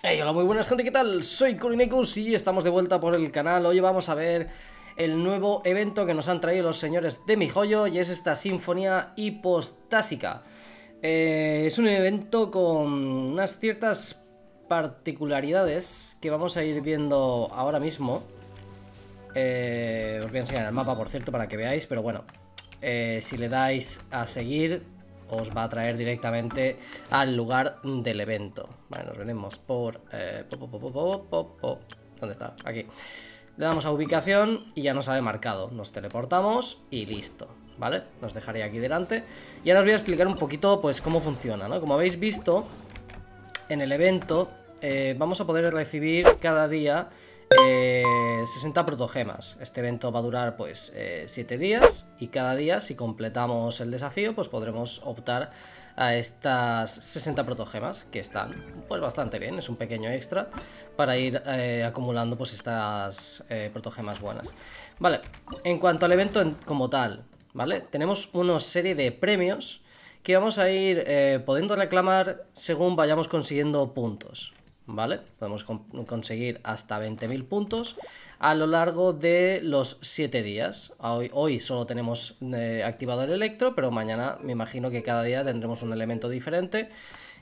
Hey, hola, muy buenas gente, ¿qué tal? Soy Kurinecus y estamos de vuelta por el canal. Hoy vamos a ver el nuevo evento que nos han traído los señores de mi joyo y es esta Sinfonía Hipostásica. Eh, es un evento con unas ciertas particularidades que vamos a ir viendo ahora mismo. Eh, os voy a enseñar el mapa, por cierto, para que veáis, pero bueno, eh, si le dais a seguir, os va a traer directamente al lugar del evento. Vale, nos venimos por... Eh, ¿Dónde está? Aquí. Le damos a ubicación y ya nos sale marcado. Nos teleportamos y listo. ¿Vale? Nos dejaré aquí delante. Y ahora os voy a explicar un poquito pues cómo funciona, ¿no? Como habéis visto, en el evento eh, vamos a poder recibir cada día 60 eh, protogemas. Este evento va a durar pues 7 eh, días y cada día si completamos el desafío pues podremos optar a estas 60 protogemas que están pues bastante bien, es un pequeño extra para ir eh, acumulando pues estas protogemas buenas. Vale, en cuanto al evento como tal, ¿vale? Tenemos una serie de premios que vamos a ir podiendo reclamar según vayamos consiguiendo puntos, ¿vale? Podemos conseguir hasta 20.000 puntos a lo largo de los 7 días. Ah, hoy, hoy solo tenemos eh, activado el electro, pero mañana me imagino que cada día tendremos un elemento diferente.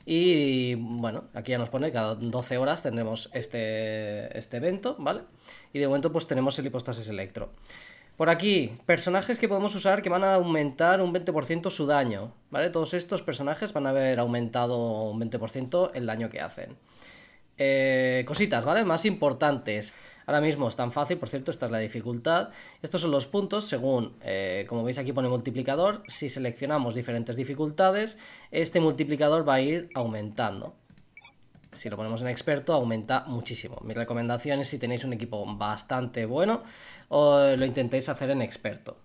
Y bueno, aquí ya nos pone, que cada 12 horas tendremos este, este, evento, ¿vale? Y de momento pues tenemos el hipostasis electro. Por aquí, personajes que podemos usar que van a aumentar un 20% su daño, ¿vale? Todos estos personajes van a haber aumentado un 20% el daño que hacen. Eh, cositas, ¿vale? Más importantes. Ahora mismo es tan fácil, por cierto, esta es la dificultad. Estos son los puntos según, eh, como veis aquí pone multiplicador, si seleccionamos diferentes dificultades, este multiplicador va a ir aumentando. Si lo ponemos en experto, aumenta muchísimo. Mi recomendación es si tenéis un equipo bastante bueno, o lo intentéis hacer en experto.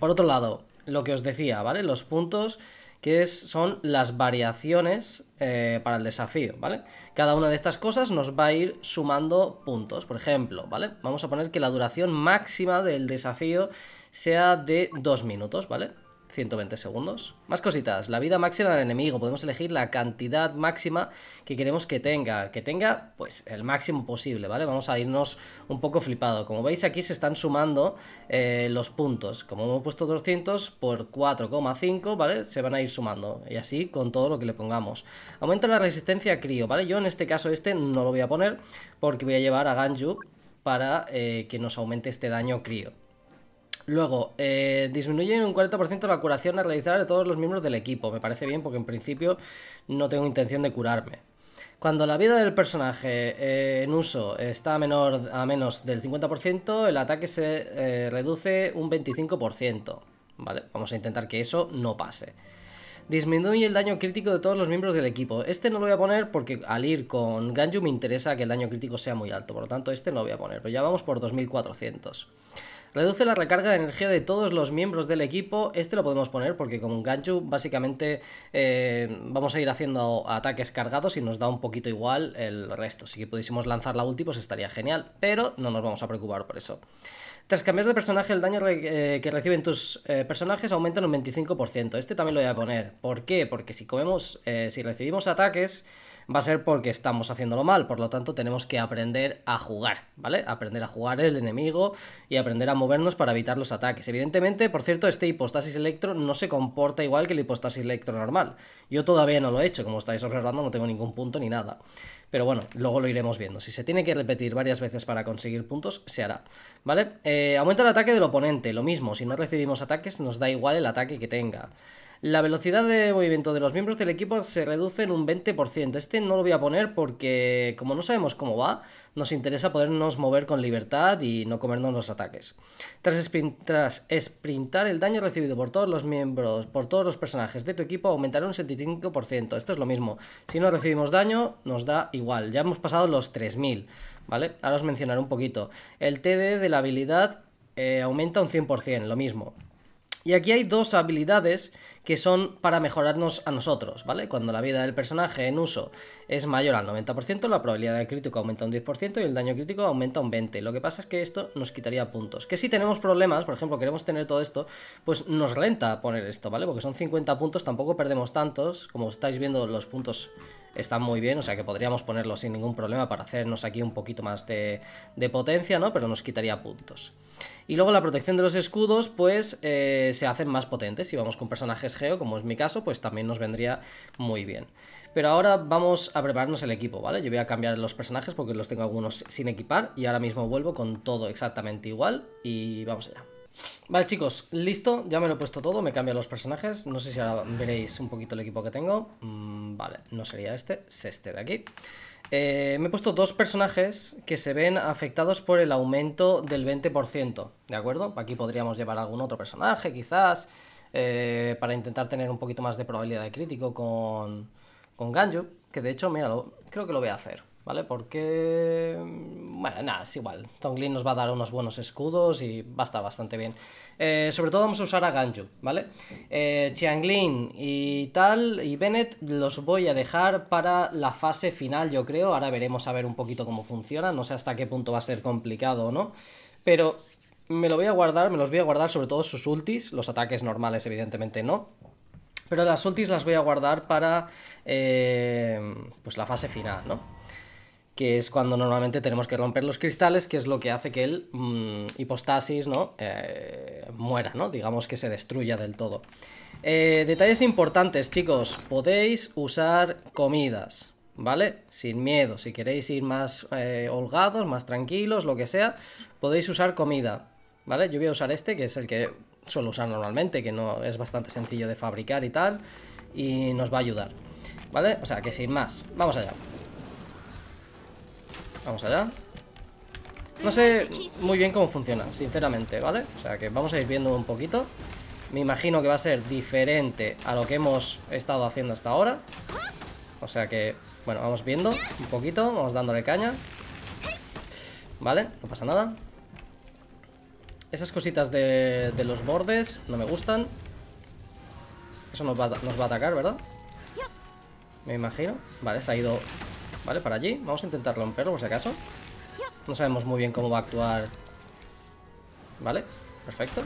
Por otro lado, lo que os decía, ¿vale? Los puntos que son las variaciones eh, para el desafío, ¿vale? Cada una de estas cosas nos va a ir sumando puntos. Por ejemplo, ¿vale? Vamos a poner que la duración máxima del desafío sea de dos minutos, ¿vale? 120 segundos. Más cositas, la vida máxima del enemigo, podemos elegir la cantidad máxima que queremos que tenga, que tenga pues el máximo posible, ¿vale? Vamos a irnos un poco flipado, como veis aquí se están sumando eh, los puntos, como hemos puesto 200 por 4,5, ¿vale? Se van a ir sumando y así con todo lo que le pongamos. Aumenta la resistencia a crío, ¿vale? Yo en este caso este no lo voy a poner porque voy a llevar a Ganju para eh, que nos aumente este daño crío. Luego, eh, en un 40% la curación a realizar de todos los miembros del equipo. Me parece bien porque en principio no tengo intención de curarme. Cuando la vida del personaje eh, en uso está a, menor, a menos del 50%, el ataque se eh, reduce un 25%. Vale, vamos a intentar que eso no pase. Disminuye el daño crítico de todos los miembros del equipo. Este no lo voy a poner porque al ir con Ganju me interesa que el daño crítico sea muy alto. Por lo tanto, este no lo voy a poner. Pero ya vamos por 2400. Reduce la recarga de energía de todos los miembros del equipo. Este lo podemos poner porque con un gancho básicamente eh, vamos a ir haciendo ataques cargados y nos da un poquito igual el resto. Si pudiésemos lanzar la ulti pues estaría genial, pero no nos vamos a preocupar por eso. Tras cambiar de personaje, el daño eh, que reciben tus eh, personajes aumenta en un 25%. Este también lo voy a poner. ¿Por qué? Porque si comemos, si recibimos ataques, va a ser porque estamos haciéndolo mal, por lo tanto tenemos que aprender a jugar, ¿vale? Aprender a jugar el enemigo y aprender a movernos para evitar los ataques. Evidentemente, por cierto, este hipostasis electro no se comporta igual que el hipostasis electro normal. Yo todavía no lo he hecho, como estáis observando no tengo ningún punto ni nada. Pero bueno, luego lo iremos viendo. Si se tiene que repetir varias veces para conseguir puntos, se hará, ¿vale? Eh, aumenta el ataque del oponente, lo mismo, si no recibimos ataques nos da igual el ataque que tenga. La velocidad de movimiento de los miembros del equipo se reduce en un 20%. Este no lo voy a poner porque como no sabemos cómo va, nos interesa podernos mover con libertad y no comernos los ataques. Tras, sprintar, el daño recibido por todos los miembros, por todos los personajes de tu equipo aumentará un 75%. Esto es lo mismo. Si no recibimos daño, nos da igual. Ya hemos pasado los 3000, ¿vale? Ahora os mencionaré un poquito. El TD de la habilidad eh, aumenta un 100%, lo mismo. Y aquí hay dos habilidades que son para mejorarnos a nosotros, ¿vale? Cuando la vida del personaje en uso es mayor al 90%, la probabilidad de crítico aumenta un 10% y el daño crítico aumenta un 20%. Lo que pasa es que esto nos quitaría puntos. Que si tenemos problemas, por ejemplo, queremos tener todo esto, pues nos renta poner esto, ¿vale? Porque son 50 puntos, tampoco perdemos tantos, como estáis viendo los puntos están muy bien, o sea que podríamos ponerlo sin ningún problema para hacernos aquí un poquito más de, potencia, ¿no? Pero nos quitaría puntos. Y luego la protección de los escudos, pues eh, se hacen más potentes. Si vamos con personajes geo, como es mi caso, pues también nos vendría muy bien. Pero ahora vamos a prepararnos el equipo, ¿vale? Yo voy a cambiar los personajes porque los tengo algunos sin equipar y ahora mismo vuelvo con todo exactamente igual y vamos allá. Vale, chicos, listo. Ya me lo he puesto todo. Me cambian los personajes. No sé si ahora veréis un poquito el equipo que tengo. Mm, vale, no sería este, es este de aquí. Eh, me he puesto dos personajes que se ven afectados por el aumento del 20%, ¿de acuerdo? Aquí podríamos llevar algún otro personaje, quizás, eh, para intentar tener un poquito más de probabilidad de crítico con, con Ganju, que de hecho, mira, creo que lo voy a hacer. ¿Vale? Porque. Mm, bueno, nada, es igual. Tonglin nos va a dar unos buenos escudos y basta bastante bien. Eh, sobre todo vamos a usar a Ganju, ¿vale? Eh, Chianglin y tal, y Bennett los voy a dejar para la fase final, yo creo. Ahora veremos a ver un poquito cómo funciona. No sé hasta qué punto va a ser complicado o no. Pero me lo voy a guardar, me los voy a guardar sobre todo sus ultis. Los ataques normales, evidentemente, no. Pero las ultis las voy a guardar para. Eh, pues la fase final, ¿no? que es cuando normalmente tenemos que romper los cristales, que es lo que hace que el mm, hipostasis ¿no? Eh, muera, ¿no? digamos que se destruya del todo. Eh, detalles importantes, chicos, podéis usar comidas, ¿vale? Sin miedo, si queréis ir más eh, holgados, más tranquilos, lo que sea, podéis usar comida, ¿vale? Yo voy a usar este, que es el que suelo usar normalmente, que no es bastante sencillo de fabricar y tal, y nos va a ayudar, ¿vale? O sea, que sin más, vamos allá. Vamos allá. No sé muy bien cómo funciona, sinceramente, ¿vale? O sea que vamos a ir viendo un poquito. Me imagino que va a ser diferente a lo que hemos estado haciendo hasta ahora. O sea que, bueno, vamos viendo un poquito, vamos dándole caña. Vale, no pasa nada. Esas cositas de, los bordes no me gustan. Eso nos va a atacar, ¿verdad? Me imagino. Vale, se ha ido ¿Vale? Para allí. Vamos a intentar romperlo por si acaso. No sabemos muy bien cómo va a actuar. ¿Vale? Perfecto.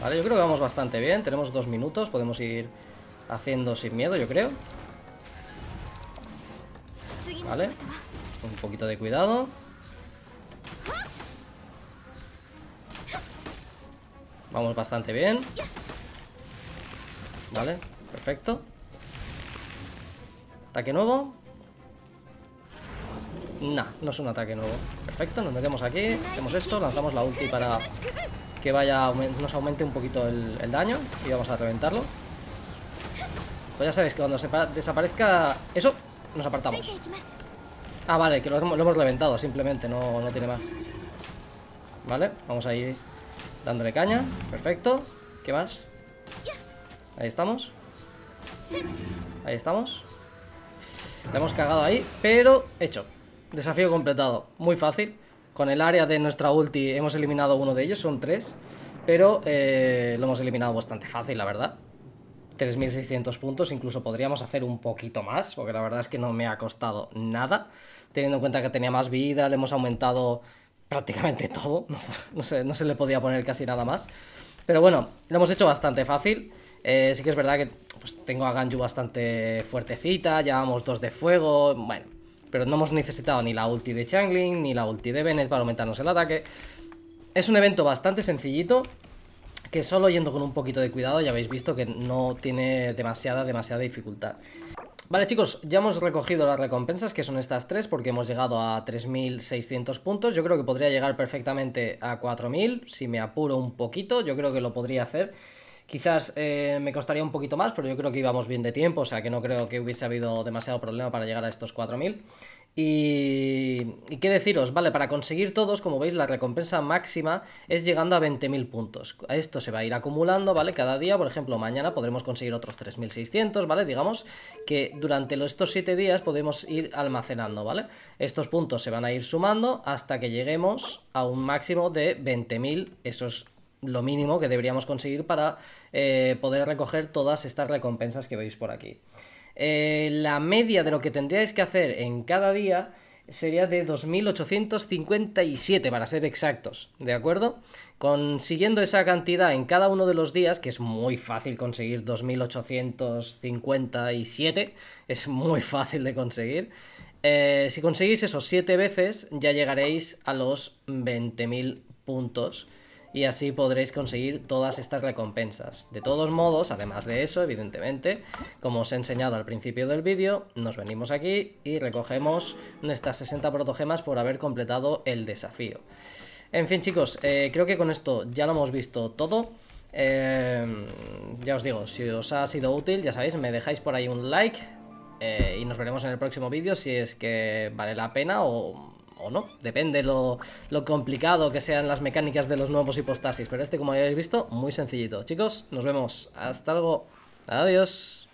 Vale, yo creo que vamos bastante bien. Tenemos dos minutos. Podemos ir haciendo sin miedo, yo creo. Vale. Un poquito de cuidado. Vamos bastante bien. Vale, perfecto. Ataque nuevo. Nah, no es un ataque nuevo. Perfecto, nos metemos aquí, hacemos esto, lanzamos la ulti para que vaya nos aumente un poquito el, daño y vamos a reventarlo. Pues ya sabéis que cuando se desaparezca eso, nos apartamos. Ah, vale, que lo, hemos reventado, simplemente, no, no tiene más. Vale, vamos a ir dándole caña. Perfecto. ¿Qué más? Ahí estamos. Ahí estamos. La hemos cagado ahí, pero hecho. Desafío completado, muy fácil. Con el área de nuestra ulti hemos eliminado uno de ellos, son tres. Pero eh, lo hemos eliminado bastante fácil, la verdad. 3.600 puntos, incluso podríamos hacer un poquito más, porque la verdad es que no me ha costado nada, teniendo en cuenta que tenía más vida, le hemos aumentado prácticamente todo, no, se, no se le podía poner casi nada más. Pero bueno, lo hemos hecho bastante fácil. Eh, sí que es verdad que pues, tengo a Ganju bastante fuertecita, llevamos dos de fuego, bueno. Pero no hemos necesitado ni la ulti de Changling, ni la ulti de Bennett para aumentarnos el ataque. Es un evento bastante sencillito, que solo yendo con un poquito de cuidado ya habéis visto que no tiene demasiada, demasiada dificultad. Vale chicos, ya hemos recogido las recompensas, que son estas tres, porque hemos llegado a 3.600 puntos. Yo creo que podría llegar perfectamente a 4.000, si me apuro un poquito, yo creo que lo podría hacer. Quizás eh, me costaría un poquito más, pero yo creo que íbamos bien de tiempo, o sea que no creo que hubiese habido demasiado problema para llegar a estos 4.000. Y, y, qué deciros, vale, para conseguir todos, como veis, la recompensa máxima es llegando a 20.000 puntos. Esto se va a ir acumulando, ¿vale? Cada día, por ejemplo, mañana podremos conseguir otros 3.600, ¿vale? Digamos que durante estos 7 días podemos ir almacenando, ¿vale? Estos puntos se van a ir sumando hasta que lleguemos a un máximo de 20.000, esos lo mínimo que deberíamos conseguir para eh, poder recoger todas estas recompensas que veis por aquí. Eh, la media de lo que tendríais que hacer en cada día sería de 2.857 para ser exactos, ¿de acuerdo? Consiguiendo esa cantidad en cada uno de los días, que es muy fácil conseguir 2.857, es muy fácil de conseguir, eh, si conseguís esos 7 veces ya llegaréis a los 20.000 puntos y así podréis conseguir todas estas recompensas. De todos modos, además de eso, evidentemente, como os he enseñado al principio del vídeo, nos venimos aquí y recogemos nuestras 60 protogemas por haber completado el desafío. En fin, chicos, eh, creo que con esto ya lo hemos visto todo. Eh, ya os digo, si os ha sido útil, ya sabéis, me dejáis por ahí un like eh, y nos veremos en el próximo vídeo si es que vale la pena o Depende lo, lo complicado que sean las mecánicas de los nuevos hipostasis. Pero este, como habéis visto, muy sencillito. Chicos, nos vemos. Hasta luego. Adiós.